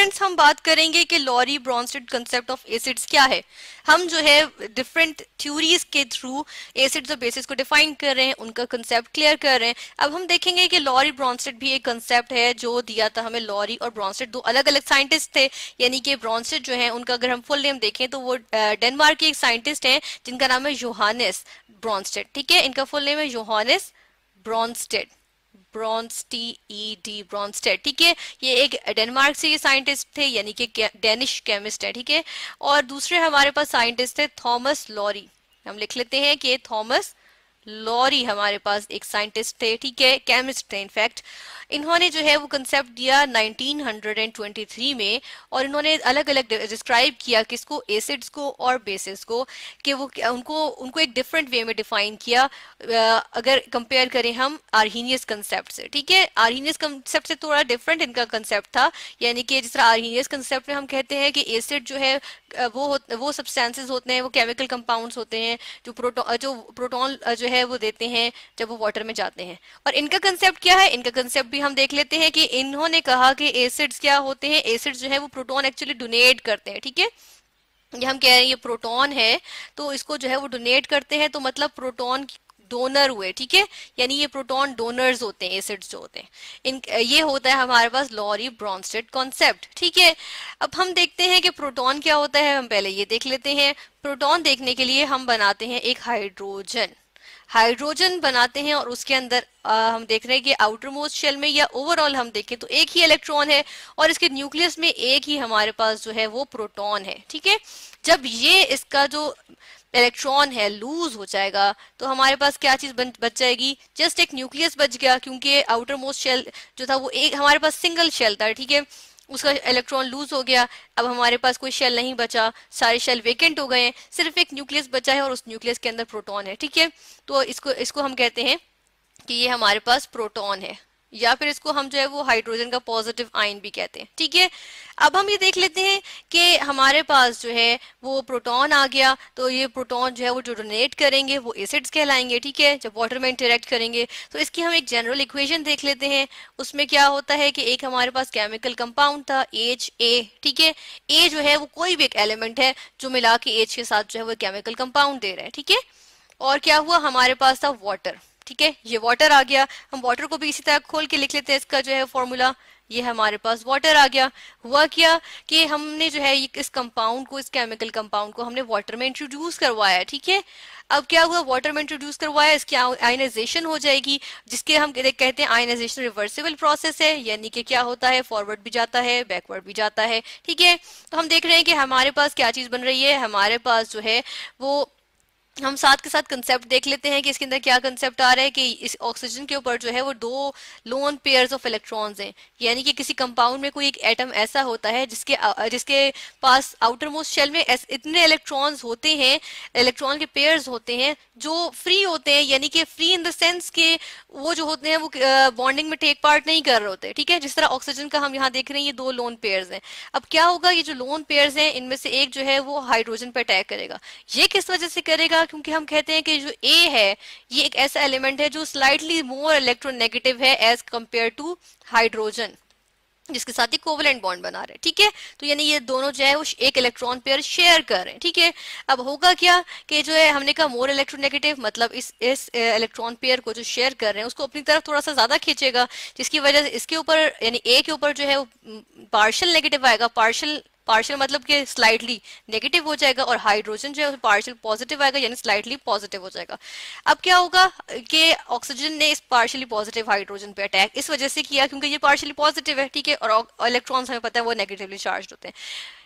Students हम बात करेंगे कि Lowry Bronsted concept of acids क्या है हम जो है डिफरेंट थ्योरीज के थ्रू एसिड्स और बेसिस को डिफाइन कर रहे हैं उनका कंसेप्ट क्लियर कर रहे हैं अब हम देखेंगे कि लॉरी ब्रॉन्स्टेड भी एक कंसेप्ट है जो दिया था हमें लॉरी और ब्रॉन्स्टेड दो अलग अलग साइंटिस्ट थे यानी कि ब्रॉन्स्टेड जो है उनका अगर हम फुल नेम देखें तो वो डेनमार्क के एक साइंटिस्ट है जिनका नाम है योहानिस ब्रॉन्स्टेड ठीक है इनका फुल नेम है Johannes Bronsted Brons T E D Bronsted ठीक है ये एक डेनमार्क से ये साइंटिस्ट थे यानी कि डेनिश केमिस्ट है ठीक है और दूसरे हमारे पास साइंटिस्ट थे थॉमस लॉरी हम लिख लेते हैं कि थॉमस लॉरी हमारे पास एक साइंटिस्ट थे ठीक है केमिस्ट थे इनफैक्ट इन्होंने जो है वो कंसेप्ट दिया 1923 में और इन्होंने अलग अलग डिस्क्राइब किया किसको एसिड्स को और बेसिस को कि वो उनको उनको एक डिफरेंट वे में डिफाइन किया अगर कंपेयर करें हम आर्नियस कंसेप्ट से ठीक है आर्नियस कंसेप्ट से थोड़ा डिफरेंट इनका कंसेप्ट था यानी कि जिस तरह आर्नियस कंसेप्ट में हम कहते हैं कि एसिड जो है वो वो सब्सटेंसेज होते हैं वो केमिकल कंपाउंड होते हैं जो प्रोटो जो प्रोटोन जो है वो देते हैं जब वो वाटर में जाते हैं और इनका कंसेप्ट क्या है इनका कंसेप्ट भी हम देख लेते हैं कि इन्होंने कहा कि एसिड्स क्या होते हैं एसिड्स जो है वो प्रोटोन एक्चुअली डोनेट करते हैं ठीक है थीके? ये हम कह रहे हैं ये प्रोटॉन है तो इसको जो है वो डोनेट करते हैं तो मतलब प्रोटॉन डोनर हुए ठीक है यानी ये प्रोटॉन डोनर्स होते हैं एसिड्स जो होते हैं इन ये होता है हमारे पास लॉरी ब्रॉन्स्टेड कॉन्सेप्ट ठीक है अब हम देखते हैं कि प्रोटॉन क्या होता है हम पहले ये देख लेते हैं प्रोटॉन देखने के लिए हम बनाते हैं एक हाइड्रोजन हाइड्रोजन बनाते हैं और उसके अंदर आ, हम देख रहे हैं कि आउटर मोस्ट शेल में या ओवरऑल हम देखें तो एक ही इलेक्ट्रॉन है और इसके न्यूक्लियस में एक ही हमारे पास जो है वो प्रोटॉन है ठीक है जब ये इसका जो इलेक्ट्रॉन है लूज हो जाएगा तो हमारे पास क्या चीज बच जाएगी जस्ट एक न्यूक्लियस बच गया क्योंकि आउटर मोस्ट शेल जो था वो एक हमारे पास सिंगल शेल था ठीक है उसका इलेक्ट्रॉन लूज हो गया अब हमारे पास कोई शेल नहीं बचा सारे शेल वेकेंट हो गए हैं सिर्फ एक न्यूक्लियस बचा है और उस न्यूक्लियस के अंदर प्रोटॉन है ठीक है तो इसको इसको हम कहते हैं कि ये हमारे पास प्रोटॉन है या फिर इसको हम जो है वो हाइड्रोजन का पॉजिटिव आयन भी कहते हैं ठीक है अब हम ये देख लेते हैं कि हमारे पास जो है वो प्रोटॉन आ गया तो ये प्रोटॉन जो है वो जो डोनेट करेंगे वो एसिड्स कहलाएंगे ठीक है जब वाटर में इंटरेक्ट करेंगे तो इसकी हम एक जनरल इक्वेशन देख लेते हैं उसमें क्या होता है कि एक हमारे पास केमिकल कंपाउंड था एच ए ठीक है ए जो है वो कोई भी एक एलिमेंट है जो मिला के एच के साथ जो है वो केमिकल कंपाउंड दे रहा है ठीक है और क्या हुआ हमारे पास था वाटर ठीक है ये वाटर आ गया हम वाटर को भी इसी तरह खोल के लिख लेते हैं इसका जो है फॉर्मूला ये हमारे पास वाटर आ गया हुआ क्या कि हमने जो है इस कंपाउंड को इस केमिकल कंपाउंड को हमने वाटर में इंट्रोड्यूस करवाया ठीक है अब क्या हुआ वाटर में इंट्रोड्यूस करवाया इसकी आयनाइजेशन हो जाएगी जिसके हम कहते हैं आयनाइजेशन रिवर्सिबल प्रोसेस है यानी कि क्या होता है फॉरवर्ड भी जाता है बैकवर्ड भी जाता है ठीक है तो हम देख रहे हैं कि हमारे पास क्या चीज बन रही है हमारे पास जो है वो हम साथ के साथ कंसेप्ट देख लेते हैं कि इसके अंदर क्या कंसेप्ट आ रहा है कि इस ऑक्सीजन के ऊपर जो है वो दो लोन पेयर्स ऑफ इलेक्ट्रॉन्स हैं यानी कि किसी कंपाउंड में कोई एक एटम ऐसा होता है जिसके जिसके पास आउटर मोस्ट शेल में इतने इलेक्ट्रॉन्स होते हैं इलेक्ट्रॉन के पेयर्स होते हैं जो फ्री होते हैं यानी कि फ्री इन द सेंस के वो जो होते हैं वो बॉन्डिंग में टेक पार्ट नहीं कर रहे होते ठीक है जिस तरह ऑक्सीजन का हम यहाँ देख रहे हैं ये दो लोन पेयर्स हैं अब क्या होगा ये जो लोन पेयर्स हैं इनमें से एक जो है वो हाइड्रोजन पर अटैक करेगा ये किस वजह से करेगा क्या क्योंकि हम कहते हैं कि जो ए है ये एक ऐसा एलिमेंट है जो स्लाइटली मोर इलेक्ट्रोनेगेटिव है एज कंपेयर टू हाइड्रोजन जिसके साथ ही कोवलेंट बॉन्ड बना रहे हैं ठीक है थीके? तो यानी ये दोनों जो है वो एक इलेक्ट्रॉन पेयर शेयर कर रहे हैं ठीक है थीके? अब होगा क्या कि जो है हमने कहा मोर इलेक्ट्रोनेगेटिव मतलब इस इस इलेक्ट्रॉन पेयर को जो शेयर कर रहे हैं उसको अपनी तरफ थोड़ा सा ज्यादा खींचेगा जिसकी वजह से इसके ऊपर यानी ए के ऊपर जो है वो पार्शल mm, नेगेटिव आएगा पार्शल पार्शियल मतलब कि स्लाइटली नेगेटिव हो जाएगा और हाइड्रोजन जो है पार्शियल पॉजिटिव आएगा यानी स्लाइटली पॉजिटिव हो जाएगा अब क्या होगा कि ऑक्सीजन ने इस पार्शियली पॉजिटिव हाइड्रोजन पे अटैक इस वजह से किया क्योंकि ये पार्शियली पॉजिटिव है ठीक है और इलेक्ट्रॉन्स हमें पता है वो नेगेटिवली चार्ज होते हैं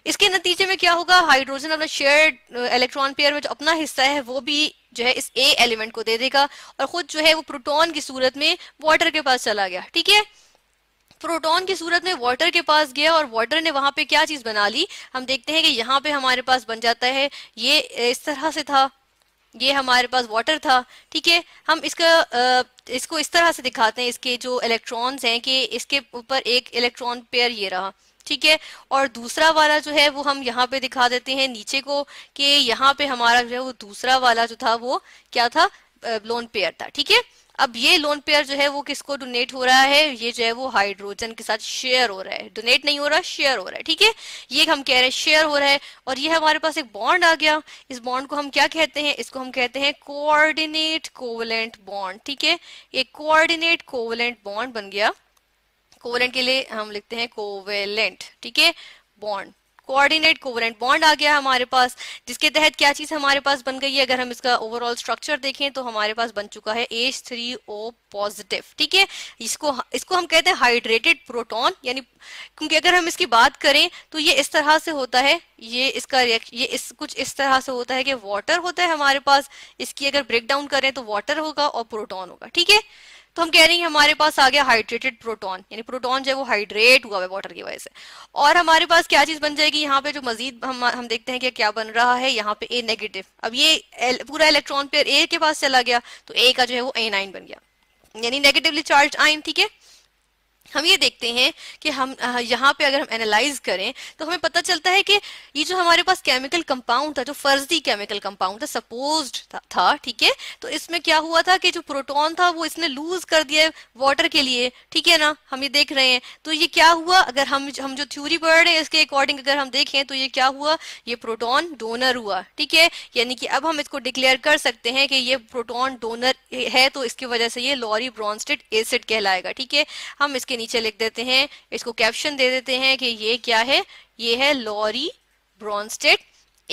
इसके नतीजे में क्या होगा हाइड्रोजन अपना शेयर इलेक्ट्रॉन पेयर में जो अपना हिस्सा है वो भी जो है इस ए एलिमेंट को दे देगा और खुद जो है वो प्रोटोन की सूरत में वाटर के पास चला गया ठीक है प्रोटॉन की सूरत में वाटर के पास गया और वाटर ने वहां पे क्या चीज बना ली हम देखते हैं कि यहाँ पे हमारे पास बन जाता है ये इस तरह से था ये हमारे पास वाटर था ठीक है हम इसका इसको इस तरह से दिखाते हैं इसके जो इलेक्ट्रॉन्स हैं कि इसके ऊपर एक इलेक्ट्रॉन पेयर ये रहा ठीक है और दूसरा वाला जो है वो हम यहाँ पे दिखा देते हैं नीचे को कि यहाँ पे हमारा जो है वो दूसरा वाला जो था वो क्या था लोन पेयर था ठीक है अब ये लोन पेयर जो है वो किसको डोनेट हो रहा है ये जो है वो हाइड्रोजन के साथ शेयर हो रहा है डोनेट नहीं हो रहा शेयर हो रहा है ठीक है ये हम कह रहे हैं शेयर हो रहा है और ये हमारे पास एक बॉन्ड आ गया इस बॉन्ड को हम क्या कहते हैं इसको हम कहते हैं कोऑर्डिनेट कोवलेंट बॉन्ड ठीक है ये कोऑर्डिनेट कोवलेंट बॉन्ड बन गया कोवलेंट के लिए हम लिखते हैं कोवेलेंट ठीक है बॉन्ड कोऑर्डिनेट कोवरेंट बॉन्ड आ गया हमारे पास जिसके तहत क्या चीज हमारे पास बन गई है अगर हम इसका ओवरऑल स्ट्रक्चर देखें तो हमारे पास बन चुका है एच थ्री ओ पॉजिटिव ठीक है इसको इसको हम कहते हैं हाइड्रेटेड प्रोटॉन यानी क्योंकि अगर हम इसकी बात करें तो ये इस तरह से होता है ये इसका ये इस कुछ इस तरह से होता है कि वाटर होता है हमारे पास इसकी अगर ब्रेक डाउन करें तो वाटर होगा और प्रोटोन होगा ठीक है तो हम कह रहे हैं हमारे पास आ गया हाइड्रेटेड प्रोटोन यानी प्रोटोन जो है वो हाइड्रेट हुआ है वाटर की वजह से और हमारे पास क्या चीज बन जाएगी यहाँ पे जो मजीद हम हम देखते हैं कि क्या बन रहा है यहाँ पे ए नेगेटिव अब ये एल, पूरा इलेक्ट्रॉन पेयर ए के पास चला गया तो ए का जो है वो ए नाइन बन गया यानी नेगेटिवली चार्ज आइन ठीक है हम ये देखते हैं कि हम यहाँ पे अगर हम एनालाइज करें तो हमें पता चलता है कि ये जो हमारे पास केमिकल कंपाउंड था जो फर्जी केमिकल कंपाउंड था सपोज था ठीक है तो इसमें क्या हुआ था कि जो प्रोटॉन था वो इसने लूज कर दिया वाटर के लिए ठीक है ना हम ये देख रहे हैं तो ये क्या हुआ अगर हम हम जो थ्यूरी बर्ड रहे हैं इसके अकॉर्डिंग अगर हम देखें तो ये क्या हुआ ये प्रोटोन डोनर हुआ ठीक है यानी कि अब हम इसको डिक्लेयर कर सकते हैं कि ये प्रोटोन डोनर है तो इसकी वजह से ये लॉरी ब्रॉन्स्टेड एसिड कहलाएगा ठीक है हम इसके के नीचे लिख देते हैं इसको कैप्शन दे देते हैं कि ये क्या है ये है लॉरी ब्रॉन्स्टेड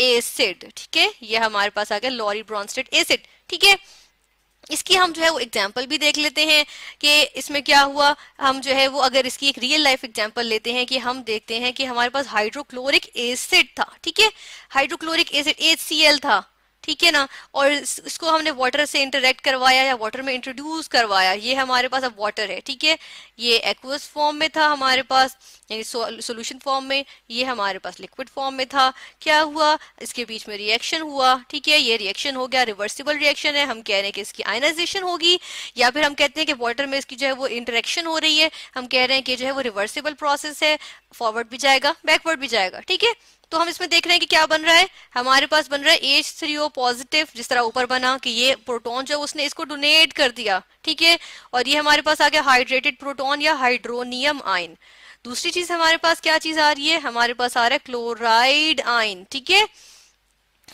एसिड ठीक है ये हमारे पास आ गया लॉरी ब्रॉन्स्टेड एसिड ठीक है इसकी हम जो है वो एग्जाम्पल भी देख लेते हैं कि इसमें क्या हुआ हम जो है वो अगर इसकी एक रियल लाइफ एग्जाम्पल लेते हैं कि हम देखते हैं कि हमारे पास हाइड्रोक्लोरिक एसिड था ठीक है हाइड्रोक्लोरिक एसिड एच था ठीक है ना और इसको हमने वाटर से इंटरेक्ट करवाया या वाटर में इंट्रोड्यूस करवाया ये हमारे पास अब वाटर है ठीक है ये एक्वस फॉर्म में था हमारे पास यानी सोल्यूशन फॉर्म में ये हमारे पास लिक्विड फॉर्म में था क्या हुआ इसके बीच में रिएक्शन हुआ ठीक है ये रिएक्शन हो गया रिवर्सिबल रिएक्शन है हम कह रहे हैं कि इसकी आयनाइजेशन होगी या फिर हम कहते हैं कि वाटर में इसकी जो है वो इंटरेक्शन हो रही है हम कह रहे हैं कि जो है वो रिवर्सिबल प्रोसेस है फॉरवर्ड भी जाएगा बैकवर्ड भी जाएगा ठीक है तो हम इसमें देख रहे हैं कि क्या बन रहा है हमारे पास बन रहा है एच थ्री ओ पॉजिटिव जिस तरह ऊपर बना कि ये प्रोटॉन जो उसने इसको डोनेट कर दिया ठीक है और ये हमारे पास आ गया हाइड्रेटेड प्रोटोन या हाइड्रोनियम आयन दूसरी चीज हमारे पास क्या चीज आ रही है हमारे पास आ रहा है क्लोराइड आयन ठीक है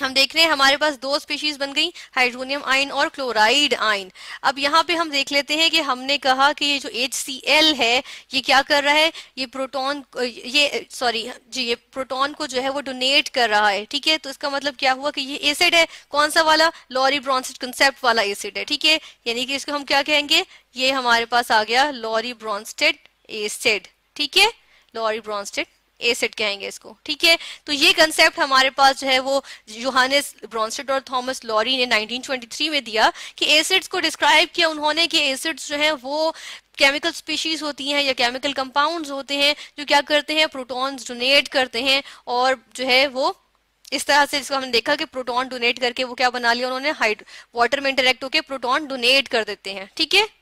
हम देख रहे हैं हमारे पास दो स्पीशीज बन गई हाइड्रोनियम आयन और क्लोराइड आयन अब यहाँ पे हम देख लेते हैं कि हमने कहा कि ये जो HCl है ये क्या कर रहा है ये प्रोटॉन ये सॉरी जी ये प्रोटॉन को जो है वो डोनेट कर रहा है ठीक है तो इसका मतलब क्या हुआ कि ये एसिड है कौन सा वाला लॉरी ब्रॉन्सिड कंसेप्ट वाला एसिड है ठीक है यानी कि इसको हम क्या कहेंगे ये हमारे पास आ गया लॉरी ब्रॉन्स्टेड एसिड ठीक है लॉरी ब्रॉन्स्टेड एसिड कहेंगे इसको ठीक है तो ये कंसेप्ट हमारे पास जो है वो जोहानिस ब्रॉन्सड और थॉमस लॉरी ने 1923 में दिया कि एसिड्स को डिस्क्राइब किया उन्होंने कि एसिड्स जो है वो केमिकल स्पीशीज होती हैं या केमिकल कंपाउंड्स होते हैं जो क्या करते हैं प्रोटॉन्स डोनेट करते हैं और जो है वो इस तरह से जिसको हमने देखा कि प्रोटॉन डोनेट करके वो क्या बना लिया उन्होंने हाइड वाटर में इंटरेक्ट होकर प्रोटॉन डोनेट कर देते हैं ठीक है